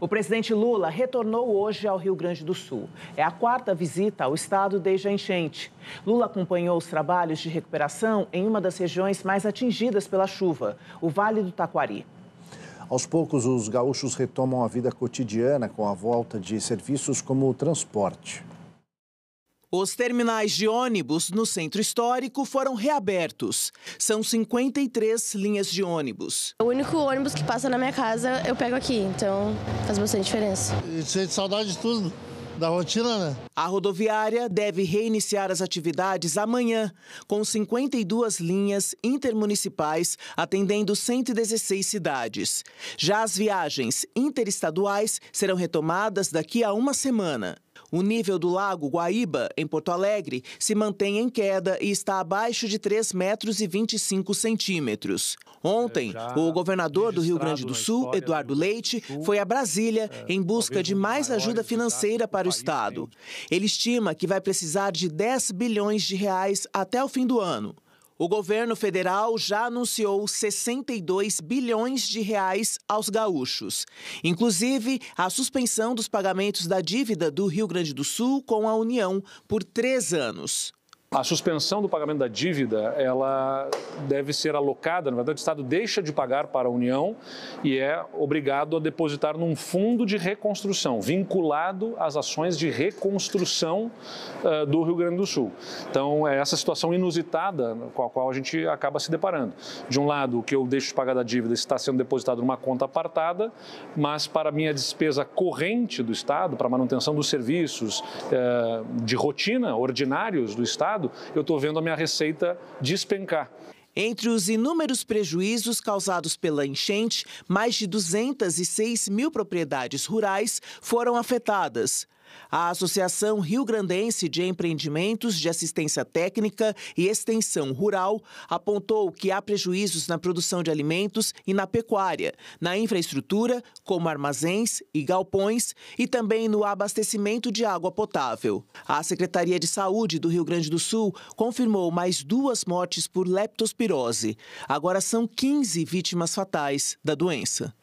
O presidente Lula retornou hoje ao Rio Grande do Sul. É a quarta visita ao estado desde a enchente. Lula acompanhou os trabalhos de recuperação em uma das regiões mais atingidas pela chuva, o Vale do Taquari. Aos poucos, os gaúchos retomam a vida cotidiana com a volta de serviços como o transporte. Os terminais de ônibus no centro histórico foram reabertos. São 53 linhas de ônibus. O único ônibus que passa na minha casa eu pego aqui, então faz bastante diferença. Eu sente saudade de tudo da rotina, né? A rodoviária deve reiniciar as atividades amanhã, com 52 linhas intermunicipais atendendo 116 cidades. Já as viagens interestaduais serão retomadas daqui a uma semana. O nível do lago Guaíba, em Porto Alegre, se mantém em queda e está abaixo de 3,25 metros. Ontem, o governador do Rio Grande do Sul, Eduardo Leite, foi a Brasília é, em busca de mais ajuda financeira para o Estado. Ele estima que vai precisar de 10 bilhões de reais até o fim do ano. O governo federal já anunciou 62 bilhões de reais aos gaúchos, inclusive a suspensão dos pagamentos da dívida do Rio Grande do Sul com a União por três anos. A suspensão do pagamento da dívida, ela deve ser alocada, na verdade o Estado deixa de pagar para a União e é obrigado a depositar num fundo de reconstrução, vinculado às ações de reconstrução uh, do Rio Grande do Sul. Então é essa situação inusitada com a qual a gente acaba se deparando. De um lado, o que eu deixo de pagar da dívida está sendo depositado numa conta apartada, mas para minha despesa corrente do Estado, para manutenção dos serviços uh, de rotina, ordinários do Estado, eu estou vendo a minha receita despencar. Entre os inúmeros prejuízos causados pela enchente, mais de 206 mil propriedades rurais foram afetadas. A Associação Rio Grandense de Empreendimentos de Assistência Técnica e Extensão Rural apontou que há prejuízos na produção de alimentos e na pecuária, na infraestrutura, como armazéns e galpões, e também no abastecimento de água potável. A Secretaria de Saúde do Rio Grande do Sul confirmou mais duas mortes por leptospirose. Agora são 15 vítimas fatais da doença.